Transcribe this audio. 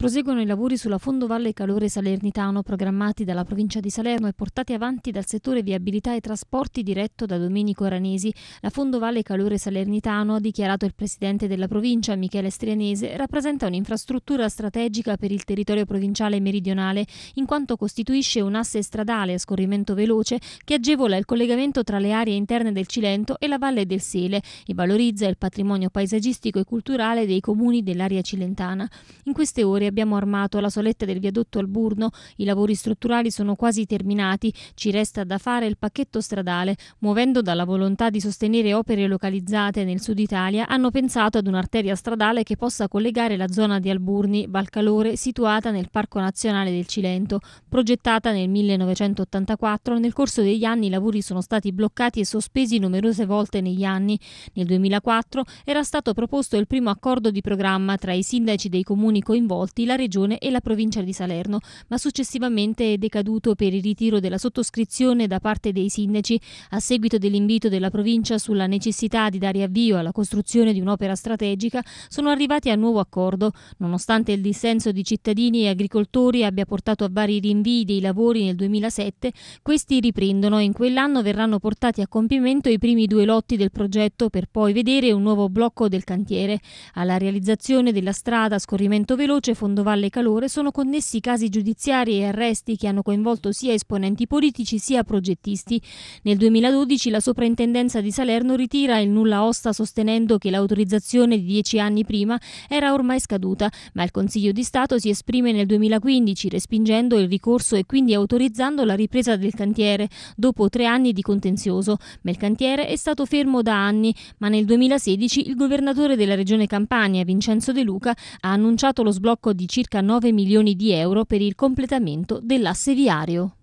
Proseguono i lavori sulla fondovalle calore salernitano programmati dalla provincia di Salerno e portati avanti dal settore viabilità e trasporti diretto da Domenico Aranesi. La fondovalle calore salernitano, ha dichiarato il presidente della provincia Michele Strianese, rappresenta un'infrastruttura strategica per il territorio provinciale meridionale in quanto costituisce un asse stradale a scorrimento veloce che agevola il collegamento tra le aree interne del Cilento e la valle del Sele e valorizza il patrimonio paesaggistico e culturale dei comuni dell'area cilentana. In queste ore abbiamo armato la soletta del viadotto al Burno, i lavori strutturali sono quasi terminati, ci resta da fare il pacchetto stradale. Muovendo dalla volontà di sostenere opere localizzate nel sud Italia, hanno pensato ad un'arteria stradale che possa collegare la zona di Alburni, Valcalore, situata nel Parco Nazionale del Cilento. Progettata nel 1984, nel corso degli anni i lavori sono stati bloccati e sospesi numerose volte negli anni. Nel 2004 era stato proposto il primo accordo di programma tra i sindaci dei comuni coinvolti coinvolti la Regione e la provincia di Salerno, ma successivamente è decaduto per il ritiro della sottoscrizione da parte dei sindaci a seguito dell'invito della provincia sulla necessità di dare avvio alla costruzione di un'opera strategica, sono arrivati a nuovo accordo, nonostante il dissenso di cittadini e agricoltori abbia portato a vari rinvii dei lavori nel 2007, questi riprendono e in quell'anno verranno portati a compimento i primi due lotti del progetto per poi vedere un nuovo blocco del cantiere. Alla realizzazione della strada a scorrimento veloce Valle Calore sono connessi casi giudiziari e arresti che hanno coinvolto sia esponenti politici sia progettisti. Nel 2012 la soprintendenza di Salerno ritira il nulla osta sostenendo che l'autorizzazione di dieci anni prima era ormai scaduta, ma il Consiglio di Stato si esprime nel 2015 respingendo il ricorso e quindi autorizzando la ripresa del cantiere dopo tre anni di contenzioso, ma il cantiere è stato fermo da anni, ma nel 2016 il governatore della regione Campania, Vincenzo De Luca, ha annunciato lo sblocco di di circa 9 milioni di euro per il completamento dell'asse viario.